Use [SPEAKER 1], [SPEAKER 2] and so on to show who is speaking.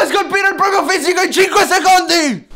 [SPEAKER 1] Come scolpire il proprio fisico in 5 secondi?